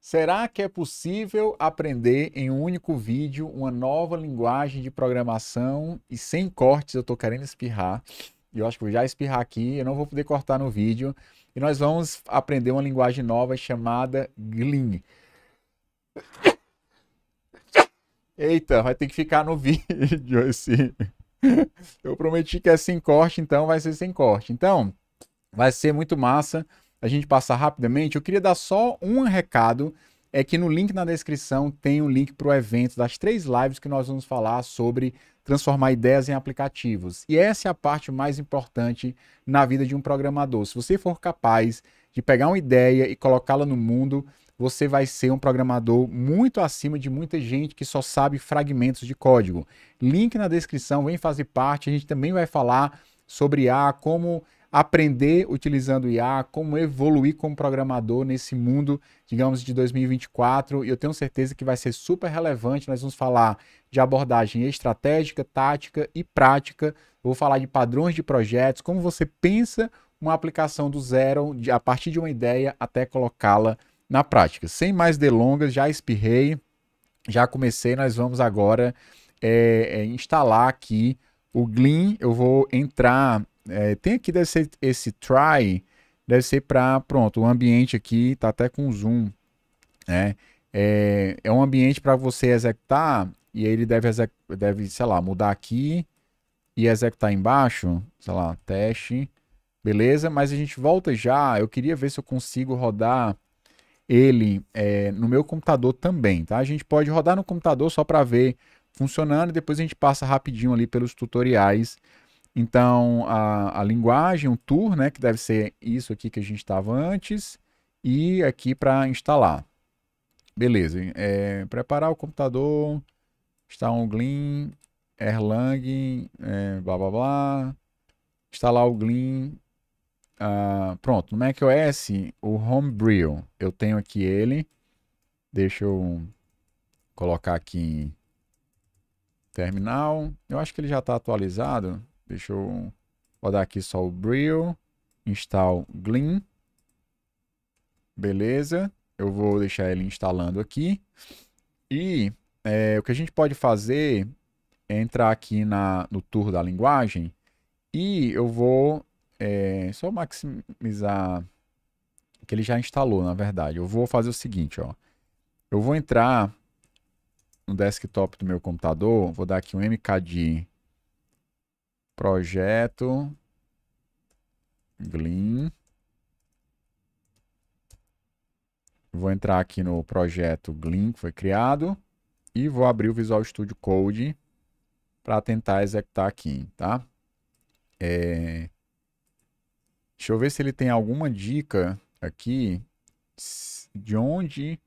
Será que é possível aprender em um único vídeo uma nova linguagem de programação e sem cortes? Eu estou querendo espirrar. Eu acho que vou já espirrar aqui, eu não vou poder cortar no vídeo. E nós vamos aprender uma linguagem nova chamada Gling. Eita, vai ter que ficar no vídeo esse. Eu prometi que é sem corte, então vai ser sem corte. Então, vai ser muito massa a gente passar rapidamente, eu queria dar só um recado é que no link na descrição tem um link para o evento das três lives que nós vamos falar sobre transformar ideias em aplicativos. E essa é a parte mais importante na vida de um programador. Se você for capaz de pegar uma ideia e colocá-la no mundo, você vai ser um programador muito acima de muita gente que só sabe fragmentos de código. Link na descrição, vem fazer parte. A gente também vai falar sobre A, como aprender utilizando o IA, como evoluir como programador nesse mundo, digamos, de 2024. E eu tenho certeza que vai ser super relevante. Nós vamos falar de abordagem estratégica, tática e prática. Eu vou falar de padrões de projetos, como você pensa uma aplicação do zero, de, a partir de uma ideia até colocá-la na prática. Sem mais delongas, já espirrei, já comecei. Nós vamos agora é, é, instalar aqui o Glean. Eu vou entrar é, tem aqui, deve ser esse try, deve ser para, pronto, o ambiente aqui tá até com zoom, né? É, é um ambiente para você executar e ele deve, deve, sei lá, mudar aqui e executar embaixo, sei lá, teste, beleza? Mas a gente volta já, eu queria ver se eu consigo rodar ele é, no meu computador também, tá? A gente pode rodar no computador só para ver funcionando e depois a gente passa rapidinho ali pelos tutoriais então, a, a linguagem, o tour, né, que deve ser isso aqui que a gente estava antes, e aqui para instalar. Beleza, é, preparar o computador, instalar um Glim, Erlang, é, blá blá blá, instalar o Glim. Ah, pronto, no macOS, o Homebrew, eu tenho aqui ele, deixa eu colocar aqui em terminal, eu acho que ele já está atualizado, Deixa eu rodar aqui só o Brill. Install Gleam. Beleza. Eu vou deixar ele instalando aqui. E é, o que a gente pode fazer é entrar aqui na, no tour da linguagem e eu vou é, só maximizar que ele já instalou, na verdade. Eu vou fazer o seguinte, ó. Eu vou entrar no desktop do meu computador, vou dar aqui um mkd Projeto. Glean. Vou entrar aqui no projeto Glean que foi criado e vou abrir o Visual Studio Code para tentar executar aqui, tá? É... Deixa eu ver se ele tem alguma dica aqui de onde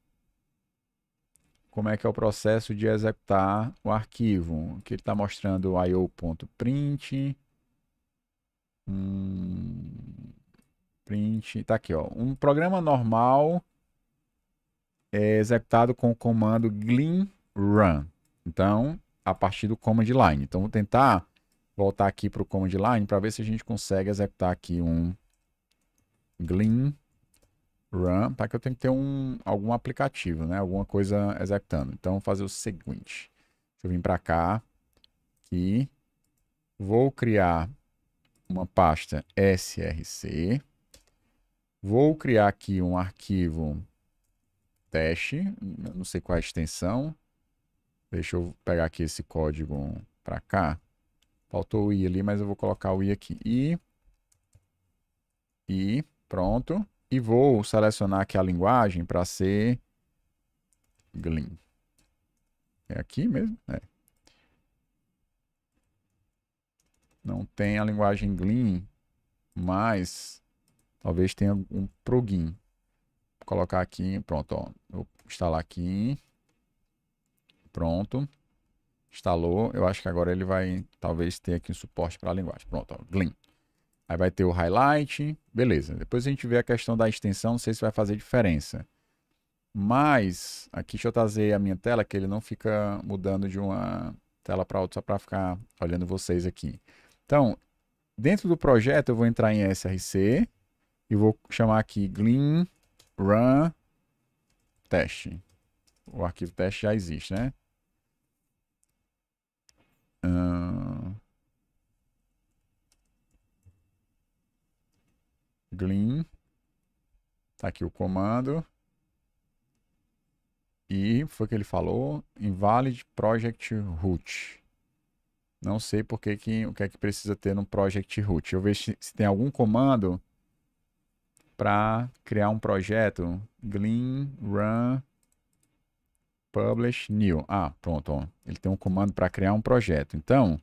como é que é o processo de executar o arquivo. Aqui ele está mostrando o io.print. Hum, print, está aqui, ó. Um programa normal é executado com o comando glin run. Então, a partir do command line. Então, vou tentar voltar aqui para o command line para ver se a gente consegue executar aqui um glin run, tá que eu tenho que ter um, algum aplicativo, né? Alguma coisa executando. Então, vou fazer o seguinte. Deixa eu vir para cá. Aqui. Vou criar uma pasta src. Vou criar aqui um arquivo teste. Não sei qual é a extensão. Deixa eu pegar aqui esse código para cá. Faltou o i ali, mas eu vou colocar o i aqui. I. I. Pronto. E vou selecionar aqui a linguagem para ser Glim. É aqui mesmo? É. Não tem a linguagem Glim, mas talvez tenha um plugin. Vou colocar aqui, pronto, ó. Vou instalar aqui. Pronto. Instalou. Eu acho que agora ele vai talvez ter aqui um suporte para a linguagem. Pronto, ó, Glim. Aí vai ter o highlight, beleza. Depois a gente vê a questão da extensão, não sei se vai fazer diferença. Mas, aqui deixa eu trazer a minha tela, que ele não fica mudando de uma tela para outra, só para ficar olhando vocês aqui. Então, dentro do projeto, eu vou entrar em SRC e vou chamar aqui Glean Run Teste. O arquivo teste já existe, né? Hum Glean. Tá aqui o comando. E foi o que ele falou, invalid project root. Não sei por que, que o que é que precisa ter no project root. Eu vejo se, se tem algum comando para criar um projeto. Glean run publish new. Ah, pronto. Ó. Ele tem um comando para criar um projeto. Então,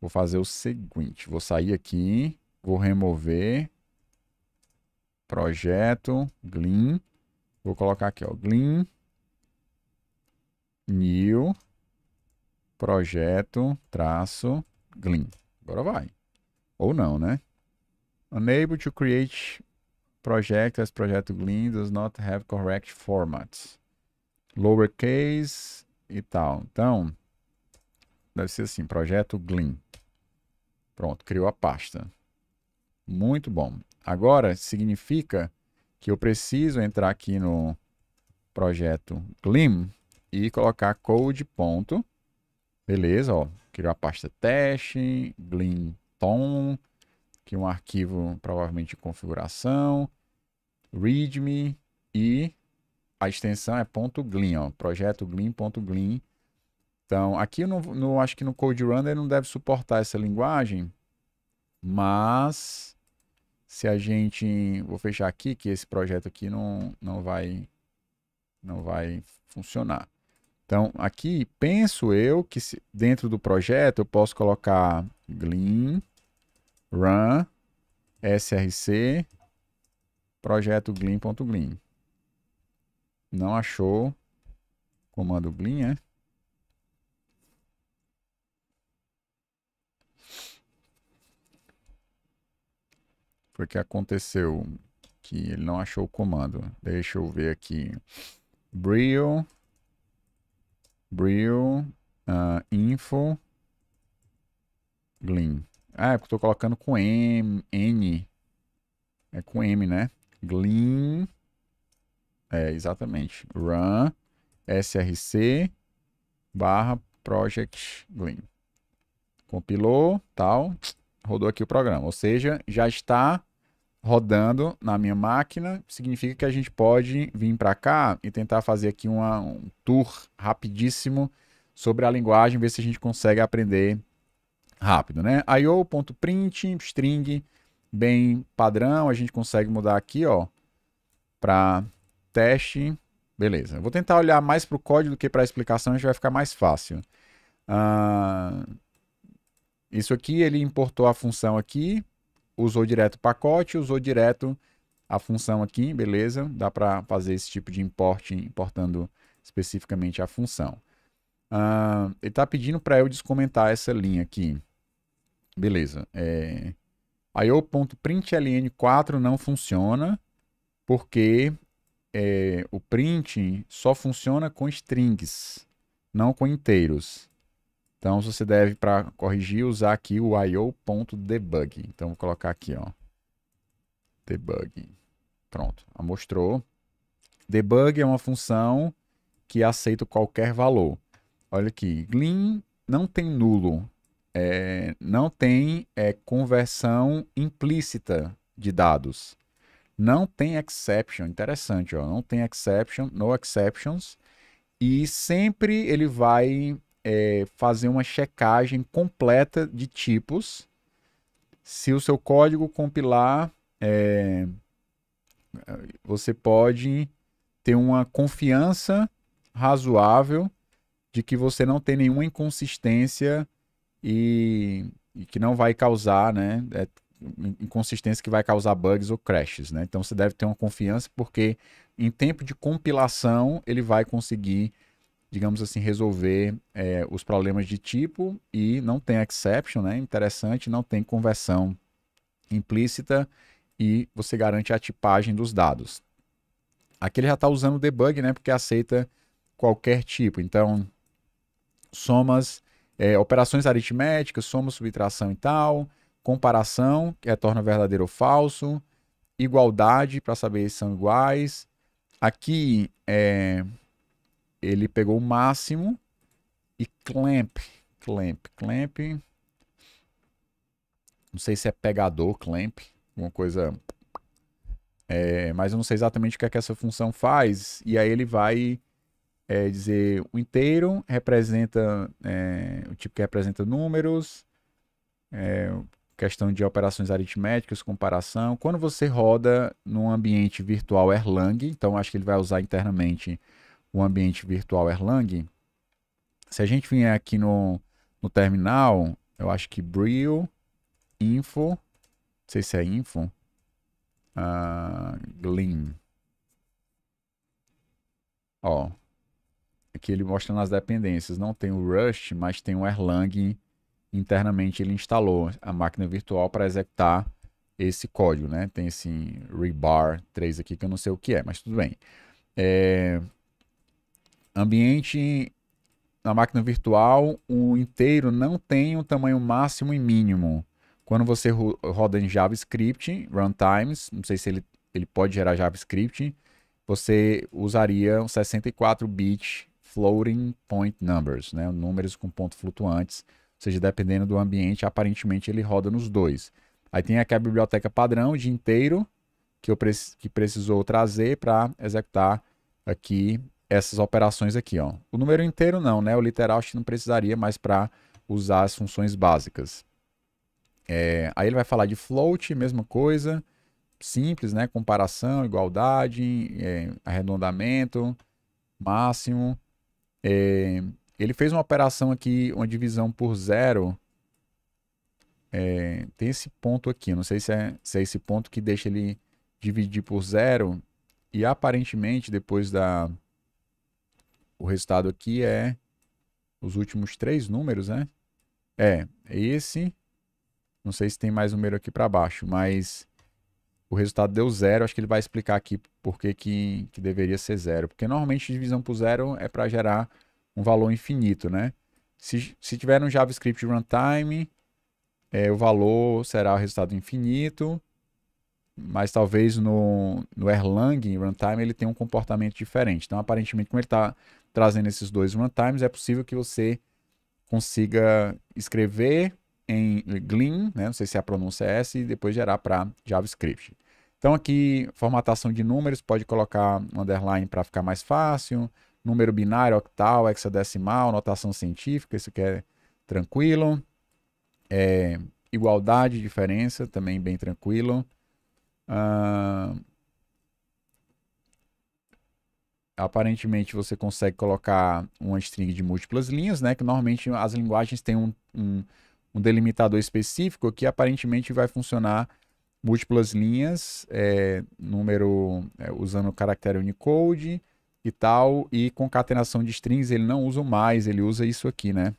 vou fazer o seguinte. Vou sair aqui, vou remover projeto, Glean. Vou colocar aqui, ó, Glean, new, projeto, traço, Glean. Agora vai. Ou não, né? Unable to create project as projeto Glean does not have correct formats. Lowercase e tal. Então, deve ser assim, projeto Glean. Pronto, criou a pasta. Muito bom. Agora, significa que eu preciso entrar aqui no projeto Glim e colocar code ponto. Beleza, ó. Criou a pasta teste, Glim tom, que é um arquivo provavelmente de configuração, readme e a extensão é ponto .glim, ó, projeto glim.glim. Então, aqui eu não, não acho que no Code Runner não deve suportar essa linguagem, mas se a gente vou fechar aqui que esse projeto aqui não não vai não vai funcionar então aqui penso eu que se, dentro do projeto eu posso colocar glean run src projeto glean.glean não achou comando glean é que aconteceu que ele não achou o comando. Deixa eu ver aqui. Brio. Brio. Uh, info. Glean. Ah, é porque eu tô colocando com M, N. É com M, né? Glean. É, exatamente. Run src barra project Glean. Compilou, tal. Rodou aqui o programa. Ou seja, já está rodando na minha máquina, significa que a gente pode vir para cá e tentar fazer aqui uma, um tour rapidíssimo sobre a linguagem, ver se a gente consegue aprender rápido, né? io.print, string, bem padrão, a gente consegue mudar aqui, ó, para teste, beleza. Eu vou tentar olhar mais para o código do que para a explicação, a gente vai ficar mais fácil. Ah, isso aqui, ele importou a função aqui, usou direto o pacote, usou direto a função aqui, beleza? Dá para fazer esse tipo de import importando especificamente a função. Uh, ele está pedindo para eu descomentar essa linha aqui. Beleza. É, io.println4 não funciona porque é, o print só funciona com strings, não com inteiros. Então você deve, para corrigir, usar aqui o io.debug. Então vou colocar aqui, ó. Debug. Pronto, ah, mostrou. Debug é uma função que aceita qualquer valor. Olha aqui, Glean não tem nulo, é, não tem é, conversão implícita de dados. Não tem exception, interessante, ó, não tem exception, no exceptions. E sempre ele vai é, fazer uma checagem completa de tipos. Se o seu código compilar, é, você pode ter uma confiança razoável de que você não tem nenhuma inconsistência e, e que não vai causar, né? É, inconsistência que vai causar bugs ou crashes, né? Então você deve ter uma confiança porque em tempo de compilação ele vai conseguir digamos assim, resolver é, os problemas de tipo e não tem exception, né? Interessante, não tem conversão implícita e você garante a tipagem dos dados. Aqui ele já está usando debug, né? Porque aceita qualquer tipo. Então, somas, é, operações aritméticas, soma, subtração e tal, comparação, que retorna verdadeiro ou falso, igualdade, para saber se são iguais. Aqui é, ele pegou o máximo e clamp, clamp, clamp. Não sei se é pegador, clamp, alguma coisa. É, mas eu não sei exatamente o que é que essa função faz. E aí ele vai é, dizer o inteiro representa é, o tipo que representa números, é, questão de operações aritméticas, comparação. Quando você roda num ambiente virtual Erlang, então acho que ele vai usar internamente o ambiente virtual Erlang, se a gente vier aqui no, no terminal, eu acho que bril Info, não sei se é Info, uh, ah, Gleam. Ó, aqui ele mostra nas dependências. Não tem o Rust, mas tem o Erlang. Internamente ele instalou a máquina virtual para executar esse código, né? Tem esse rebar 3 aqui que eu não sei o que é, mas tudo bem. É, Ambiente na máquina virtual, o inteiro não tem um tamanho máximo e mínimo. Quando você roda em JavaScript, runtimes, não sei se ele, ele pode gerar JavaScript, você usaria um 64 bit floating point numbers, né? números com ponto flutuantes, ou seja, dependendo do ambiente, aparentemente ele roda nos dois. Aí tem aqui a biblioteca padrão de inteiro que eu pre que precisou trazer para executar aqui essas operações aqui. Ó. O número inteiro não, né? O literal a gente não precisaria mais para usar as funções básicas. É, aí ele vai falar de float, mesma coisa, simples, né? Comparação, igualdade, é, arredondamento, máximo. É, ele fez uma operação aqui, uma divisão por zero. É, tem esse ponto aqui, não sei se é, se é esse ponto que deixa ele dividir por zero. E aparentemente, depois da, o resultado aqui é os últimos três números, né? É, esse. Não sei se tem mais número aqui para baixo, mas o resultado deu zero. Acho que ele vai explicar aqui por que, que, que deveria ser zero. Porque normalmente divisão por zero é para gerar um valor infinito, né? Se, se tiver um JavaScript runtime, é, o valor será o resultado infinito. Mas talvez no, no Erlang, runtime, ele tenha um comportamento diferente. Então, aparentemente, como ele está trazendo esses dois runtimes, é possível que você consiga escrever em Glean, né? não sei se a pronúncia é essa, e depois gerar para JavaScript. Então aqui, formatação de números, pode colocar um underline para ficar mais fácil, número binário, octal, hexadecimal, notação científica, isso aqui é tranquilo. É, igualdade, diferença, também bem tranquilo. Uh, aparentemente você consegue colocar uma string de múltiplas linhas, né? Que normalmente as linguagens têm um, um, um delimitador específico que aparentemente vai funcionar múltiplas linhas, é, número é, usando o caractere Unicode e tal, e concatenação de strings ele não usa o mais, ele usa isso aqui, né?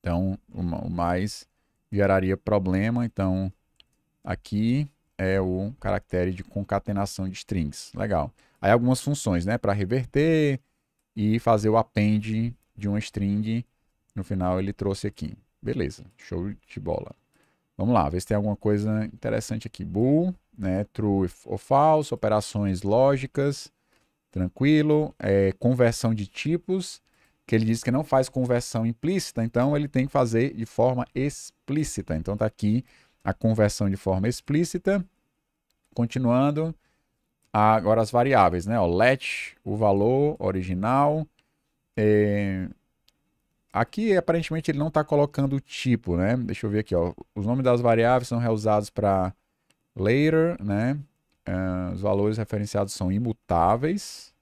Então, o, o mais geraria problema, então aqui é o caractere de concatenação de strings. Legal. Aí algumas funções, né? Para reverter e fazer o append de uma string. No final ele trouxe aqui. Beleza, show de bola. Vamos lá, ver se tem alguma coisa interessante aqui. Bool, né? True ou False. operações lógicas, tranquilo. É, conversão de tipos, que ele diz que não faz conversão implícita, então ele tem que fazer de forma explícita. Então tá aqui a conversão de forma explícita. Continuando, agora as variáveis, né? O let, o valor original. É... Aqui, aparentemente, ele não está colocando o tipo, né? Deixa eu ver aqui, ó. Os nomes das variáveis são reusados para later, né? Uh, os valores referenciados são imutáveis.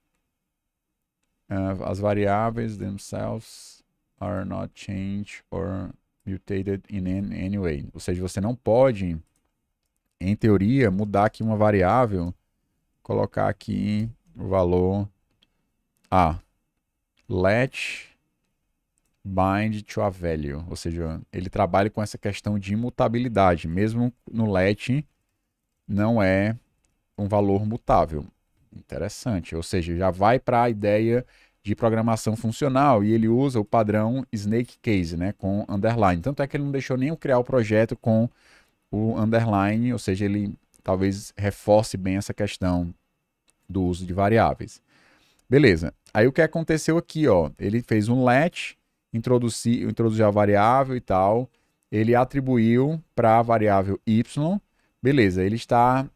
Uh, as variáveis themselves are not changed or mutated in any way. Ou seja, você não pode, em teoria, mudar aqui uma variável colocar aqui o valor A. Let bind to a value, ou seja, ele trabalha com essa questão de imutabilidade, mesmo no let não é um valor mutável. Interessante, ou seja, já vai para a ideia de programação funcional e ele usa o padrão snake case, né, com underline. Tanto é que ele não deixou nem eu criar o projeto com o underline, ou seja, ele talvez reforce bem essa questão do uso de variáveis. Beleza. Aí o que aconteceu aqui, ó? Ele fez um let, introduziu, introduziu a variável e tal. Ele atribuiu para a variável y. Beleza, ele está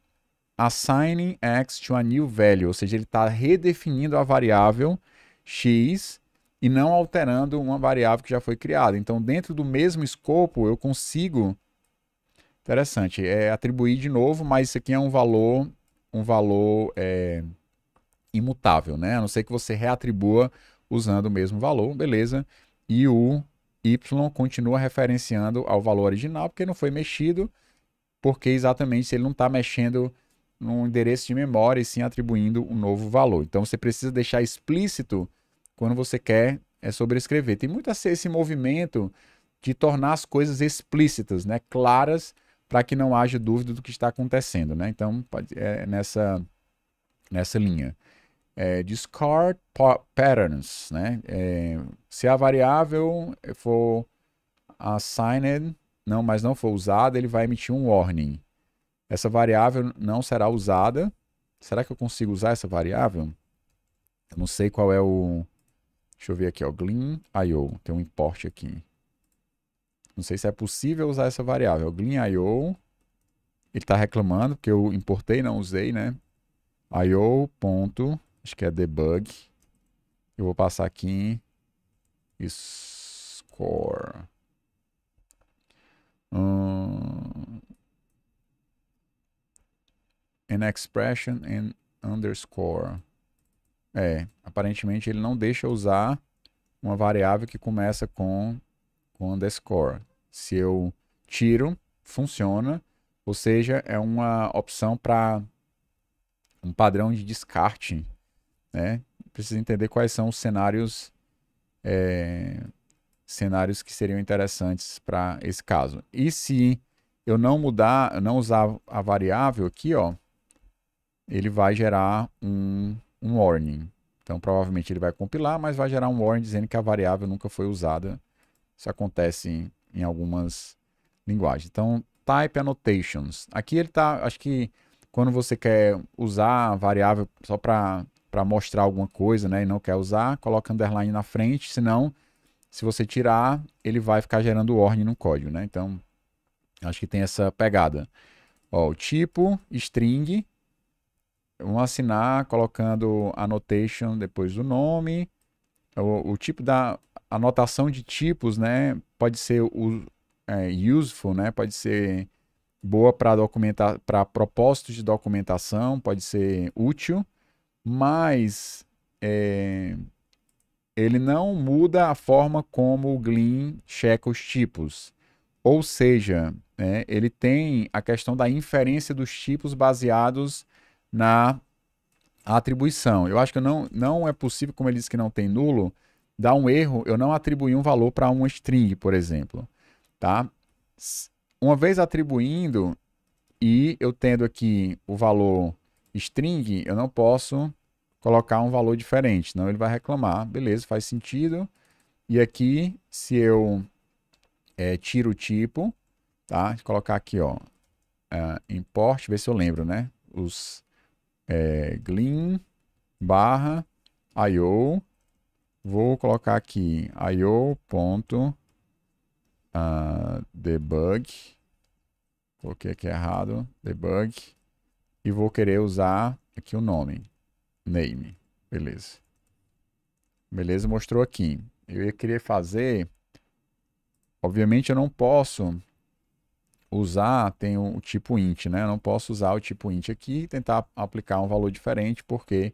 assigning x to a new value, ou seja, ele está redefinindo a variável x e não alterando uma variável que já foi criada. Então, dentro do mesmo escopo, eu consigo Interessante. É atribuir de novo, mas isso aqui é um valor, um valor é, imutável, né? A não ser que você reatribua usando o mesmo valor, beleza? E o y continua referenciando ao valor original, porque não foi mexido, porque exatamente ele não está mexendo no endereço de memória e sim atribuindo um novo valor. Então você precisa deixar explícito quando você quer é sobrescrever. Tem muito a ser esse movimento de tornar as coisas explícitas, né? claras para que não haja dúvida do que está acontecendo, né? Então, é nessa, nessa linha. É, discard patterns, né? É, se a variável for assigned, não, mas não for usada, ele vai emitir um warning. Essa variável não será usada. Será que eu consigo usar essa variável? Eu não sei qual é o... Deixa eu ver aqui, ó. Glean.io. Tem um import aqui. Não sei se é possível usar essa variável. É Glean.io. ele está reclamando, porque eu importei não usei, né? io. Ponto, acho que é debug. Eu vou passar aqui em score. Hum. an expression and underscore. É, aparentemente ele não deixa usar uma variável que começa com com underscore. Se eu tiro, funciona, ou seja, é uma opção para um padrão de descarte, né? Precisa entender quais são os cenários é, cenários que seriam interessantes para esse caso. E se eu não mudar, eu não usar a variável aqui, ó, ele vai gerar um, um warning. Então, provavelmente ele vai compilar, mas vai gerar um warning dizendo que a variável nunca foi usada isso acontece em, em algumas linguagens. Então, type annotations. Aqui ele está, acho que quando você quer usar a variável só para mostrar alguma coisa né, e não quer usar, coloca underline na frente, senão, se você tirar, ele vai ficar gerando warning no código. Né? Então, acho que tem essa pegada. Ó, o tipo, string, vamos assinar colocando annotation depois do nome, o, o tipo da anotação de tipos, né, pode ser o, é, useful, né, pode ser boa para documentar, para propósitos de documentação, pode ser útil, mas é, ele não muda a forma como o Glean checa os tipos. Ou seja, né, ele tem a questão da inferência dos tipos baseados na atribuição. Eu acho que não, não é possível, como ele disse que não tem nulo, dá um erro eu não atribuir um valor para um string, por exemplo. Tá? Uma vez atribuindo e eu tendo aqui o valor string, eu não posso colocar um valor diferente, senão ele vai reclamar. Beleza, faz sentido. E aqui, se eu é, tiro o tipo, tá? colocar aqui, ó, uh, import, ver se eu lembro, né? Os é, glin barra io Vou colocar aqui io.debug. Ah, uh, Coloquei aqui errado. Debug. E vou querer usar aqui o nome. Name. Beleza. Beleza, mostrou aqui. Eu ia querer fazer... Obviamente eu não posso usar, tem o tipo int, né? Eu não posso usar o tipo int aqui e tentar aplicar um valor diferente, porque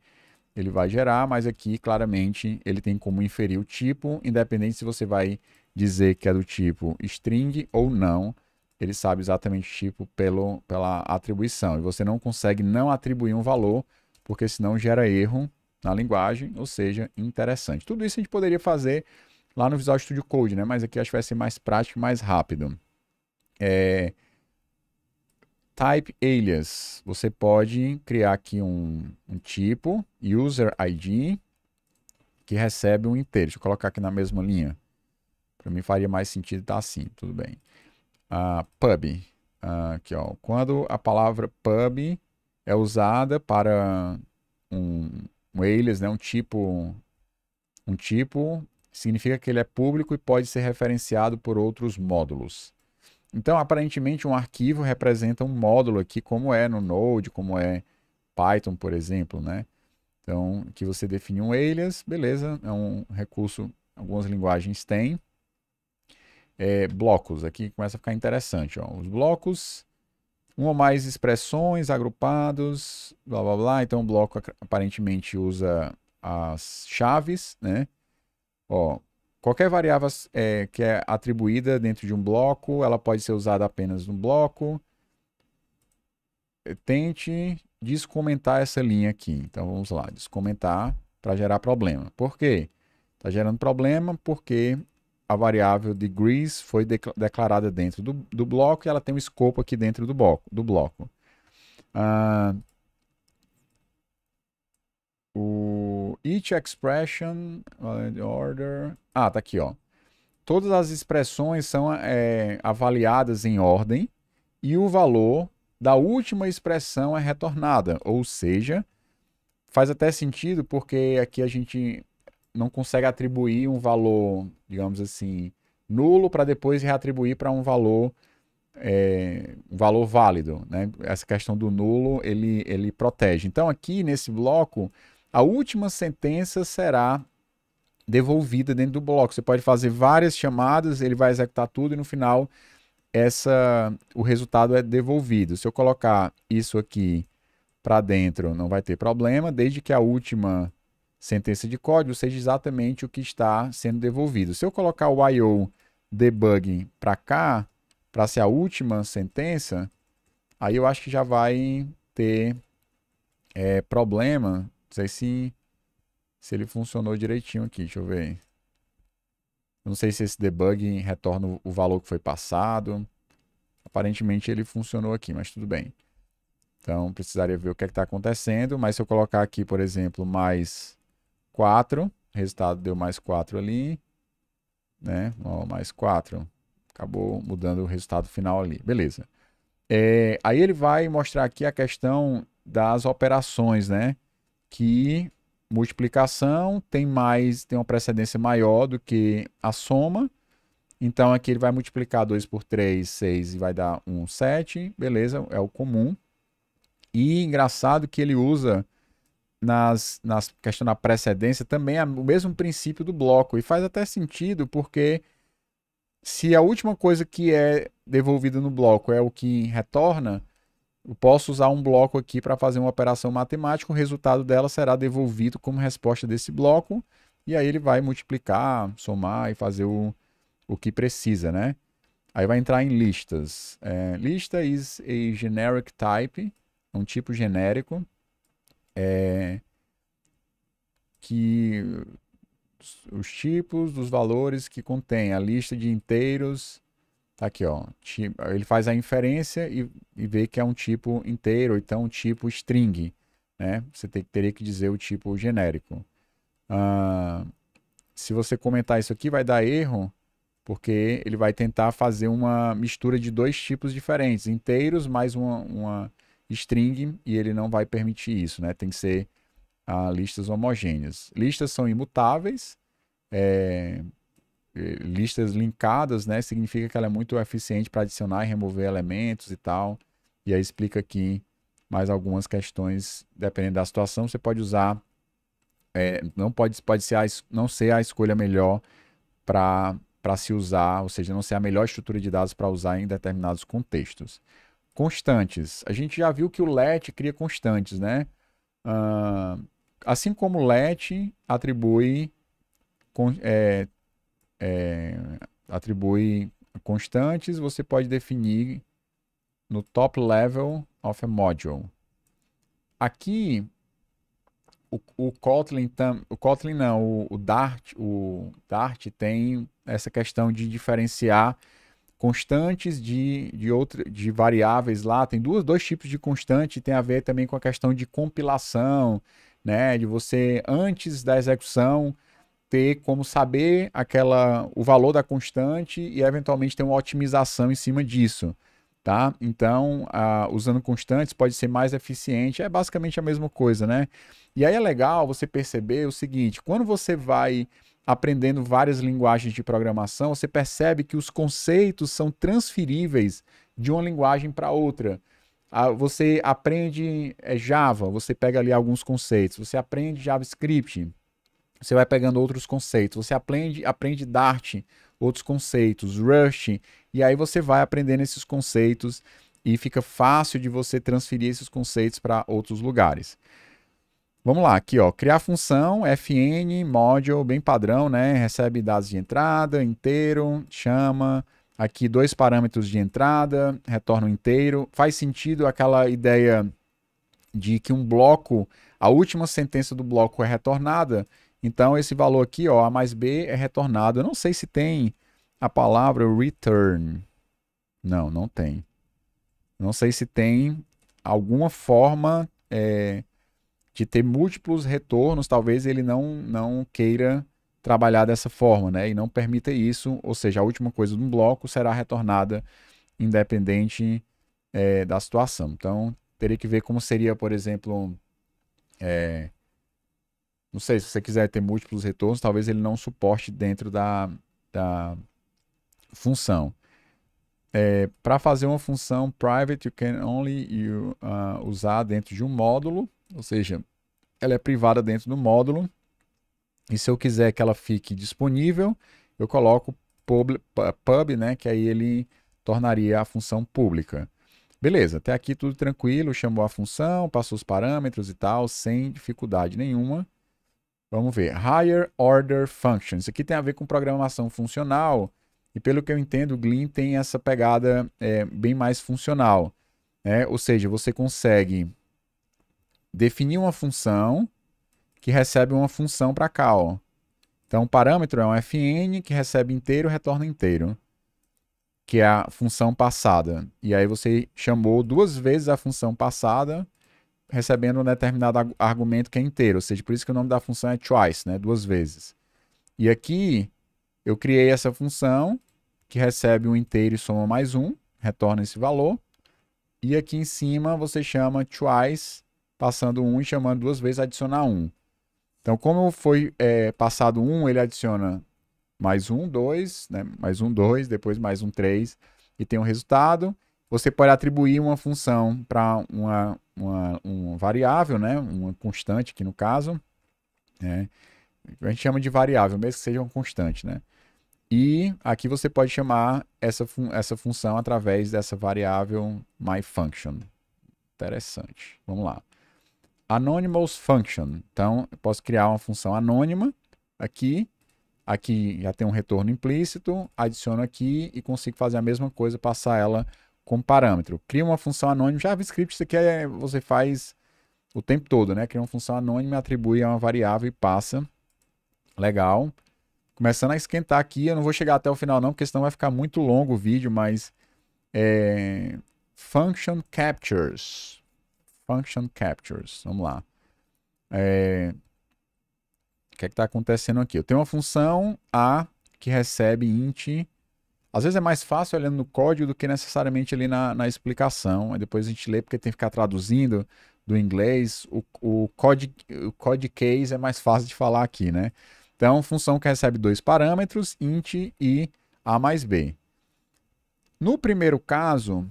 ele vai gerar, mas aqui claramente ele tem como inferir o tipo, independente se você vai dizer que é do tipo string ou não, ele sabe exatamente o tipo pelo, pela atribuição. E você não consegue não atribuir um valor, porque senão gera erro na linguagem, ou seja, interessante. Tudo isso a gente poderia fazer lá no Visual Studio Code, né? mas aqui acho que vai ser mais prático mais rápido. É type alias. Você pode criar aqui um, um tipo, user ID, que recebe um inteiro. Deixa eu colocar aqui na mesma linha. Para mim faria mais sentido estar tá assim, tudo bem. Uh, pub. Uh, aqui, ó. Quando a palavra pub é usada para um, um alias, né, um tipo, um tipo significa que ele é público e pode ser referenciado por outros módulos. Então, aparentemente, um arquivo representa um módulo aqui, como é no Node, como é Python, por exemplo, né? Então, que você define um alias, beleza, é um recurso, algumas linguagens têm. É, blocos, aqui começa a ficar interessante, ó. Os blocos, uma ou mais expressões agrupados, blá blá blá. Então, o bloco aparentemente usa as chaves, né? Ó, Qualquer variável é, que é atribuída dentro de um bloco, ela pode ser usada apenas no bloco. Tente descomentar essa linha aqui. Então vamos lá, descomentar para gerar problema. Por quê? Está gerando problema porque a variável degrees foi de declarada dentro do, do, bloco e ela tem um escopo aqui dentro do bloco. Do bloco. Uh, o each expression, uh, order. Ah, tá aqui, ó. Todas as expressões são é, avaliadas em ordem e o valor da última expressão é retornada. Ou seja, faz até sentido porque aqui a gente não consegue atribuir um valor, digamos assim, nulo para depois reatribuir para um valor é, um valor válido, né? Essa questão do nulo ele ele protege. Então aqui nesse bloco a última sentença será devolvida dentro do bloco. Você pode fazer várias chamadas, ele vai executar tudo e no final essa o resultado é devolvido. Se eu colocar isso aqui para dentro, não vai ter problema, desde que a última sentença de código seja exatamente o que está sendo devolvido. Se eu colocar o IO debug para cá, para ser a última sentença, aí eu acho que já vai ter é, problema sei se, se ele funcionou direitinho aqui. Deixa eu ver. Não sei se esse debug retorna o valor que foi passado. Aparentemente ele funcionou aqui, mas tudo bem. Então, precisaria ver o que é está acontecendo. Mas se eu colocar aqui, por exemplo, mais 4, resultado deu mais 4 ali. Né? Ó, mais 4. Acabou mudando o resultado final ali. Beleza. É, aí ele vai mostrar aqui a questão das operações, né? que multiplicação tem mais, tem uma precedência maior do que a soma. Então aqui ele vai multiplicar 2 por 3, 6 e vai dar 1, 7. Beleza, é o comum. E engraçado que ele usa nas, nas questão da precedência também é o mesmo princípio do bloco. E faz até sentido porque se a última coisa que é devolvida no bloco é o que retorna, posso usar um bloco aqui para fazer uma operação matemática, o resultado dela será devolvido como resposta desse bloco, e aí ele vai multiplicar, somar e fazer o, o que precisa, né? Aí vai entrar em listas. É, lista is a generic type, é um tipo genérico, é, que os tipos dos valores que contém a lista de inteiros, Tá aqui, ó. Ele faz a inferência e, e vê que é um tipo inteiro, então um tipo string. Né? Você teria que dizer o tipo genérico. Ah, se você comentar isso aqui, vai dar erro, porque ele vai tentar fazer uma mistura de dois tipos diferentes, inteiros mais uma, uma string, e ele não vai permitir isso, né? Tem que ser ah, listas homogêneas. Listas são imutáveis, é, eh, listas linkadas, né? Significa que ela é muito eficiente para adicionar e remover elementos e tal. E aí explica aqui mais algumas questões, dependendo da situação, você pode usar. É, não pode, pode ser a, não ser a escolha melhor para se usar, ou seja, não ser a melhor estrutura de dados para usar em determinados contextos. Constantes. A gente já viu que o let cria constantes, né? Uh, assim como o let atribui é, é, atribui constantes, você pode definir no top level of a module. Aqui, o, o Kotlin, tam, o Kotlin não, o, o, Dart, o Dart tem essa questão de diferenciar constantes de, de, outra, de variáveis lá. Tem duas, dois tipos de constante, tem a ver também com a questão de compilação, né? De você, antes da execução, ter como saber aquela o valor da constante e eventualmente ter uma otimização em cima disso, tá? Então, usando constantes pode ser mais eficiente, é basicamente a mesma coisa, né? E aí é legal você perceber o seguinte, quando você vai aprendendo várias linguagens de programação, você percebe que os conceitos são transferíveis de uma linguagem para outra. Você aprende é, Java, você pega ali alguns conceitos. Você aprende JavaScript, você vai pegando outros conceitos. Você aprende, aprende Dart, outros conceitos, Rust, e aí você vai aprendendo esses conceitos e fica fácil de você transferir esses conceitos para outros lugares. Vamos lá, aqui ó, criar função, fn, module, bem padrão, né? Recebe dados de entrada, inteiro, chama, aqui dois parâmetros de entrada, retorna inteiro. Faz sentido aquela ideia de que um bloco, a última sentença do bloco é retornada, então, esse valor aqui, ó, A mais B é retornado. Eu não sei se tem a palavra return. Não, não tem. Não sei se tem alguma forma é, de ter múltiplos retornos. Talvez ele não, não queira trabalhar dessa forma, né? E não permita isso. Ou seja, a última coisa de um bloco será retornada independente é, da situação. Então, teria que ver como seria, por exemplo, é, não sei, se você quiser ter múltiplos retornos, talvez ele não suporte dentro da, da função. É, Para fazer uma função private, you can only you, uh, usar dentro de um módulo, ou seja, ela é privada dentro do módulo. E se eu quiser que ela fique disponível, eu coloco pub, pub né, que aí ele tornaria a função pública. Beleza, até aqui tudo tranquilo, chamou a função, passou os parâmetros e tal, sem dificuldade nenhuma. Vamos ver. Higher Order Functions. Isso aqui tem a ver com programação funcional. E pelo que eu entendo, o Glean tem essa pegada é, bem mais funcional. Né? Ou seja, você consegue definir uma função que recebe uma função para cá. Ó. Então, o parâmetro é um fn que recebe inteiro retorna inteiro, que é a função passada. E aí você chamou duas vezes a função passada recebendo um determinado argumento que é inteiro. Ou seja, por isso que o nome da função é twice, né? Duas vezes. E aqui eu criei essa função que recebe um inteiro e soma mais um, retorna esse valor. E aqui em cima você chama twice, passando um e chamando duas vezes adicionar um. Então, como foi é, passado um, ele adiciona mais um, dois, né? mais um, dois, depois mais um, três, e tem um resultado você pode atribuir uma função para uma, uma, uma variável, né? uma constante aqui no caso. Né? A gente chama de variável, mesmo que seja uma constante. Né? E aqui você pode chamar essa, fun essa função através dessa variável myFunction. Interessante. Vamos lá. Anonymous function. Então, eu posso criar uma função anônima aqui. Aqui já tem um retorno implícito. Adiciono aqui e consigo fazer a mesma coisa, passar ela como parâmetro. Cria uma função anônima. JavaScript, isso aqui é, você faz o tempo todo, né? Cria uma função anônima, atribui a uma variável e passa. Legal. Começando a esquentar aqui, eu não vou chegar até o final não, porque senão vai ficar muito longo o vídeo, mas... É... Function Captures. Function Captures, vamos lá. É... O que é que está acontecendo aqui? Eu tenho uma função A que recebe int às vezes é mais fácil olhando no código do que necessariamente ali na, na explicação. Aí depois a gente lê porque tem que ficar traduzindo do inglês. O, o, code, o code case é mais fácil de falar aqui, né? Então, função que recebe dois parâmetros, int e a mais b. No primeiro caso,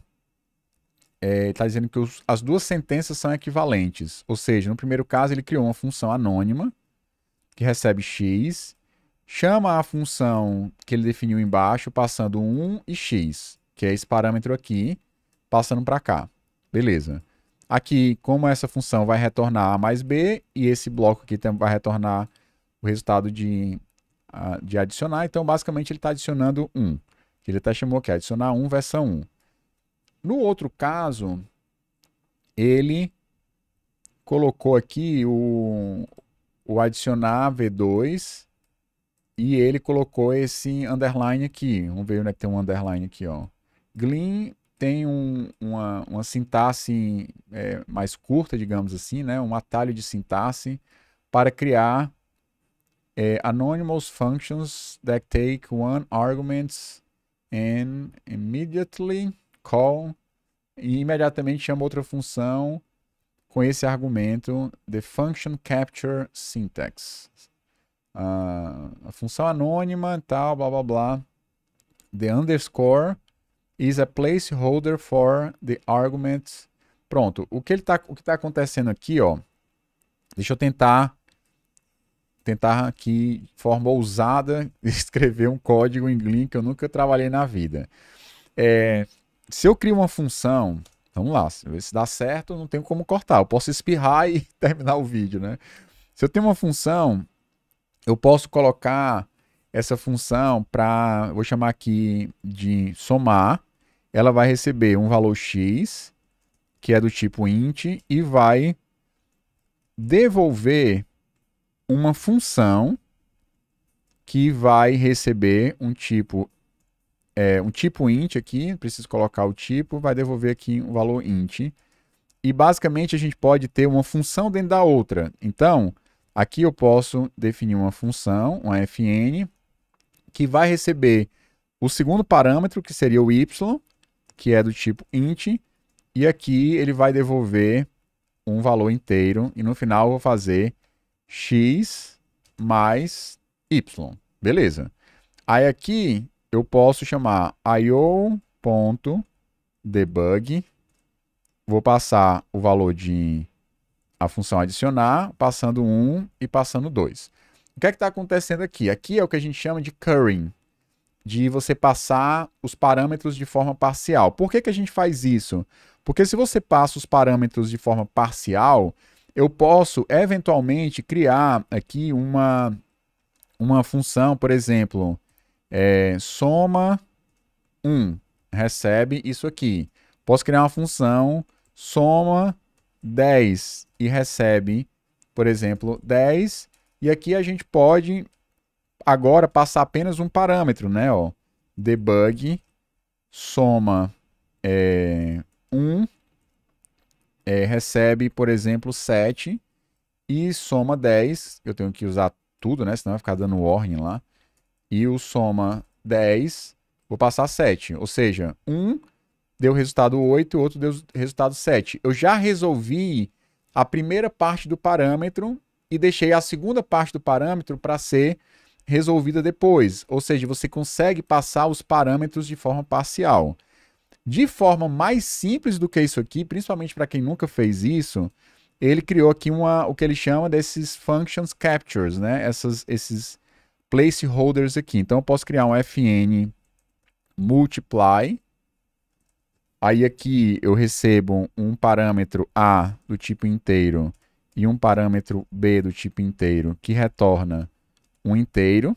está é, tá dizendo que os, as duas sentenças são equivalentes. Ou seja, no primeiro caso, ele criou uma função anônima que recebe x chama a função que ele definiu embaixo, passando 1 e x, que é esse parâmetro aqui, passando para cá. Beleza. Aqui, como essa função vai retornar a mais b, e esse bloco aqui vai retornar o resultado de, de adicionar, então basicamente ele está adicionando 1, que ele até chamou aqui, adicionar 1 versão 1. No outro caso, ele colocou aqui o, o adicionar v2 e ele colocou esse underline aqui. Vamos ver onde é que tem um underline aqui, ó. Glean tem um, uma, uma sintaxe é, mais curta, digamos assim, né? Um atalho de sintaxe para criar é, anonymous functions that take one argument and immediately call e imediatamente chama outra função com esse argumento the function capture syntax a, a função anônima, tal, blá blá blá. The underscore is a placeholder for the arguments. Pronto. O que ele tá, o que está acontecendo aqui, ó? Deixa eu tentar tentar aqui de forma ousada escrever um código em Glink que eu nunca trabalhei na vida. É, se eu crio uma função, vamos lá, se dá certo, não tem como cortar. Eu posso espirrar e terminar o vídeo, né? Se eu tenho uma função eu posso colocar essa função para, vou chamar aqui de somar, ela vai receber um valor x, que é do tipo int, e vai devolver uma função que vai receber um tipo é, um tipo int aqui, preciso colocar o tipo, vai devolver aqui um valor int. E basicamente a gente pode ter uma função dentro da outra. Então, Aqui eu posso definir uma função, uma fn, que vai receber o segundo parâmetro, que seria o y, que é do tipo int, e aqui ele vai devolver um valor inteiro, e no final eu vou fazer x mais y, beleza. Aí aqui eu posso chamar io.debug, vou passar o valor de a função adicionar, passando 1 e passando 2. O que é que está acontecendo aqui? Aqui é o que a gente chama de currying, de você passar os parâmetros de forma parcial. Por que, que a gente faz isso? Porque se você passa os parâmetros de forma parcial, eu posso eventualmente criar aqui uma, uma função, por exemplo, é, soma 1 recebe isso aqui. Posso criar uma função soma 10 e recebe, por exemplo, 10. E aqui a gente pode agora passar apenas um parâmetro, né? Ó, debug soma é, 1, é, recebe, por exemplo, 7 e soma 10. Eu tenho que usar tudo, né? Senão vai ficar dando warning lá. E o soma 10, vou passar 7. Ou seja, 1 deu resultado 8, o outro deu resultado 7. Eu já resolvi a primeira parte do parâmetro e deixei a segunda parte do parâmetro para ser resolvida depois. Ou seja, você consegue passar os parâmetros de forma parcial. De forma mais simples do que isso aqui, principalmente para quem nunca fez isso, ele criou aqui uma, o que ele chama desses functions captures, né? Essas, esses placeholders aqui. Então eu posso criar um fn multiply Aí aqui eu recebo um parâmetro A do tipo inteiro e um parâmetro B do tipo inteiro que retorna um inteiro,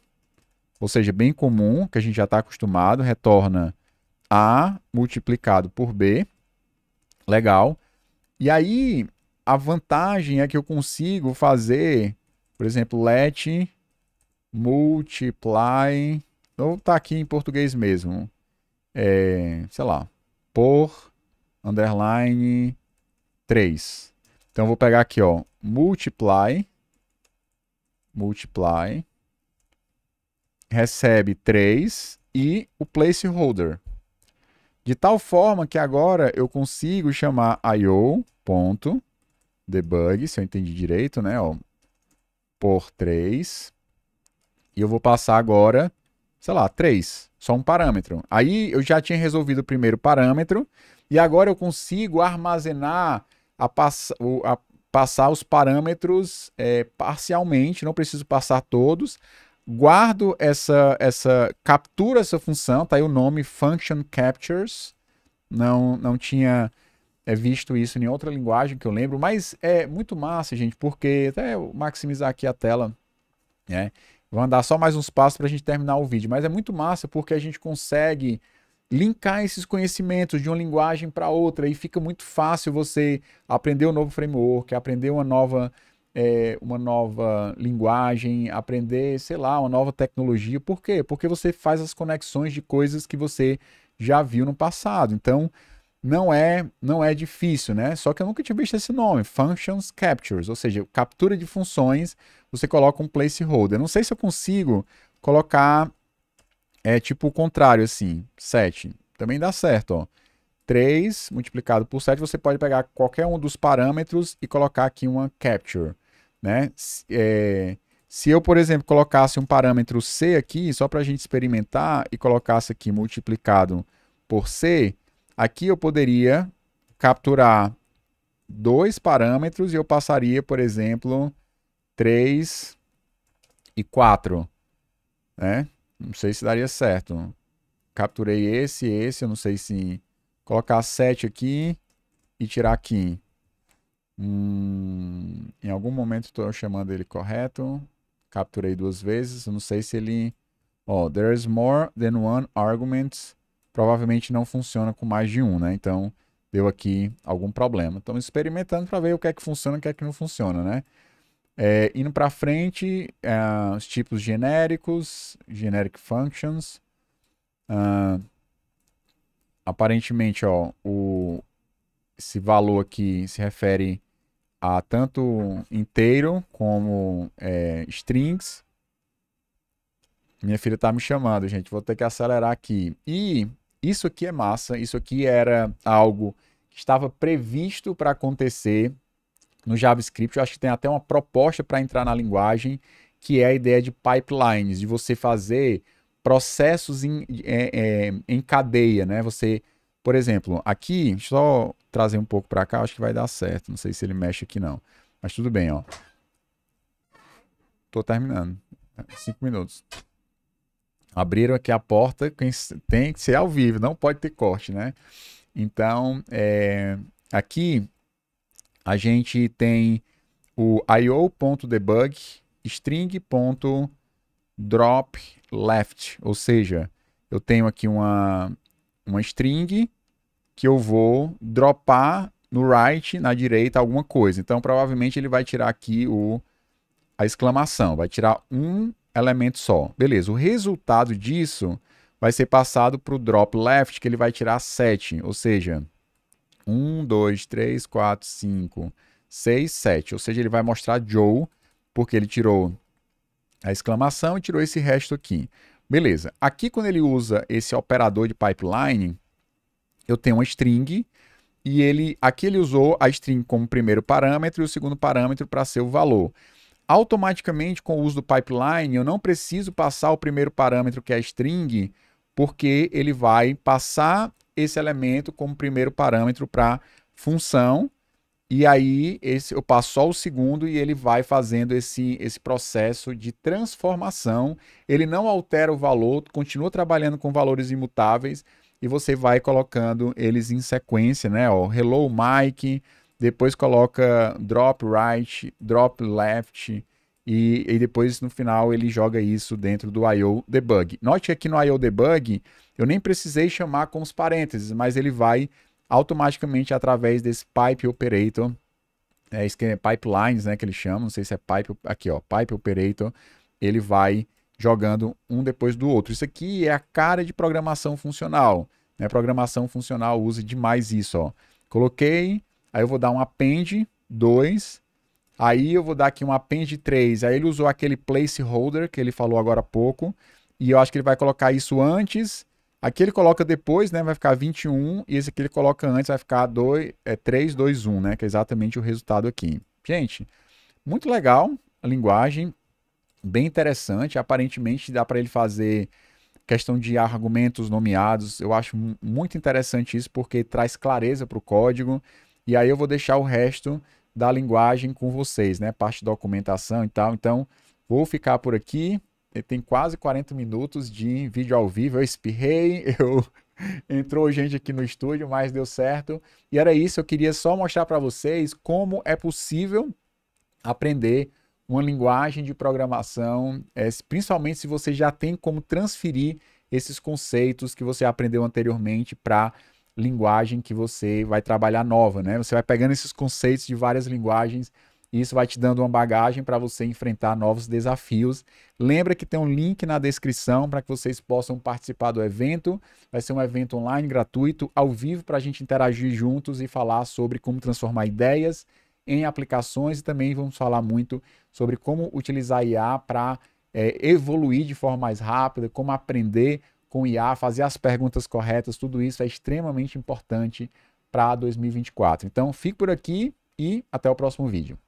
ou seja, bem comum, que a gente já está acostumado, retorna A multiplicado por B. Legal. E aí a vantagem é que eu consigo fazer, por exemplo, let multiply, Vou botar aqui em português mesmo, é, sei lá, por underline 3. Então eu vou pegar aqui, ó, multiply multiply recebe 3 e o placeholder. De tal forma que agora eu consigo chamar io.debug, se eu entendi direito, né, ó, por 3. E eu vou passar agora, sei lá, 3. Só um parâmetro. Aí eu já tinha resolvido o primeiro parâmetro e agora eu consigo armazenar a, pass a passar os parâmetros é, parcialmente, não preciso passar todos. Guardo essa, essa captura essa função, tá aí o nome function captures. Não, não tinha é, visto isso em outra linguagem que eu lembro, mas é muito massa, gente, porque até eu maximizar aqui a tela, né? Vou andar só mais uns passos para a gente terminar o vídeo. Mas é muito massa porque a gente consegue linkar esses conhecimentos de uma linguagem para outra e fica muito fácil você aprender um novo framework, aprender uma nova, é, uma nova linguagem, aprender, sei lá, uma nova tecnologia. Por quê? Porque você faz as conexões de coisas que você já viu no passado. Então, não é, não é difícil, né? Só que eu nunca tinha visto esse nome, Functions Captures, ou seja, captura de funções você coloca um placeholder. Não sei se eu consigo colocar, é tipo o contrário, assim, 7. Também dá certo, ó. 3 multiplicado por 7, você pode pegar qualquer um dos parâmetros e colocar aqui uma capture, né? É, se eu, por exemplo, colocasse um parâmetro C aqui, só para a gente experimentar, e colocasse aqui multiplicado por C, aqui eu poderia capturar dois parâmetros e eu passaria, por exemplo, 3 e 4, né? Não sei se daria certo. Capturei esse esse, eu não sei se colocar 7 aqui e tirar aqui. Hum, em algum momento estou chamando ele correto. Capturei duas vezes, eu não sei se ele... Ó, there is more than one argument. Provavelmente não funciona com mais de um, né? Então, deu aqui algum problema. Estamos experimentando para ver o que é que funciona e o que é que não funciona, né? É, indo para frente, uh, os tipos genéricos, generic functions. Uh, aparentemente, ó, o, esse valor aqui se refere a tanto inteiro como é, strings. Minha filha está me chamando, gente. Vou ter que acelerar aqui. E isso aqui é massa. Isso aqui era algo que estava previsto para acontecer no JavaScript, eu acho que tem até uma proposta para entrar na linguagem, que é a ideia de pipelines, de você fazer processos em, é, é, em cadeia, né? Você, por exemplo, aqui, deixa eu só trazer um pouco para cá, acho que vai dar certo. Não sei se ele mexe aqui não, mas tudo bem, ó. Tô terminando. Cinco minutos. Abriram aqui a porta, tem que ser ao vivo, não pode ter corte, né? Então, é, aqui a gente tem o io.debug string.dropLeft. left, ou seja, eu tenho aqui uma, uma string que eu vou dropar no right, na direita, alguma coisa. Então, provavelmente ele vai tirar aqui o, a exclamação, vai tirar um elemento só. Beleza, o resultado disso vai ser passado para o drop left, que ele vai tirar 7, ou seja, 1, 2, 3, 4, 5, 6, 7. Ou seja, ele vai mostrar Joe, porque ele tirou a exclamação e tirou esse resto aqui. Beleza. Aqui, quando ele usa esse operador de pipeline, eu tenho uma string e ele aqui ele usou a string como primeiro parâmetro e o segundo parâmetro para ser o valor. Automaticamente, com o uso do pipeline, eu não preciso passar o primeiro parâmetro, que é a string, porque ele vai passar esse elemento como primeiro parâmetro para função. E aí esse, eu passo só o segundo e ele vai fazendo esse, esse processo de transformação. Ele não altera o valor, continua trabalhando com valores imutáveis e você vai colocando eles em sequência, né? Ó, hello Mike, depois coloca drop right, drop left, e, e depois, no final, ele joga isso dentro do I.O. debug. Note aqui é no I.O. debug, eu nem precisei chamar com os parênteses, mas ele vai automaticamente através desse pipe operator, é, isso que é pipelines, né, que ele chama, não sei se é pipe, aqui ó, pipe operator, ele vai jogando um depois do outro. Isso aqui é a cara de programação funcional, né? Programação funcional usa demais isso, ó. Coloquei, aí eu vou dar um append 2 Aí eu vou dar aqui um append 3. Aí ele usou aquele placeholder que ele falou agora há pouco. E eu acho que ele vai colocar isso antes. Aqui ele coloca depois, né? Vai ficar 21. E esse aqui ele coloca antes, vai ficar 2, é, 3, 2, 1, né? Que é exatamente o resultado aqui. Gente, muito legal a linguagem. Bem interessante. Aparentemente dá para ele fazer questão de argumentos nomeados. Eu acho muito interessante isso porque traz clareza para o código. E aí eu vou deixar o resto da linguagem com vocês, né? Parte de documentação e tal. Então, vou ficar por aqui. Tem quase 40 minutos de vídeo ao vivo. Eu espirrei, eu entrou gente aqui no estúdio, mas deu certo. E era isso, eu queria só mostrar para vocês como é possível aprender uma linguagem de programação, é, principalmente se você já tem como transferir esses conceitos que você aprendeu anteriormente para linguagem que você vai trabalhar nova, né? Você vai pegando esses conceitos de várias linguagens e isso vai te dando uma bagagem para você enfrentar novos desafios. Lembra que tem um link na descrição para que vocês possam participar do evento. Vai ser um evento online gratuito, ao vivo, para a gente interagir juntos e falar sobre como transformar ideias em aplicações e também vamos falar muito sobre como utilizar IA para é, eh, evoluir de forma mais rápida, como aprender com IA, fazer as perguntas corretas, tudo isso é extremamente importante para 2024. Então, fique por aqui e até o próximo vídeo.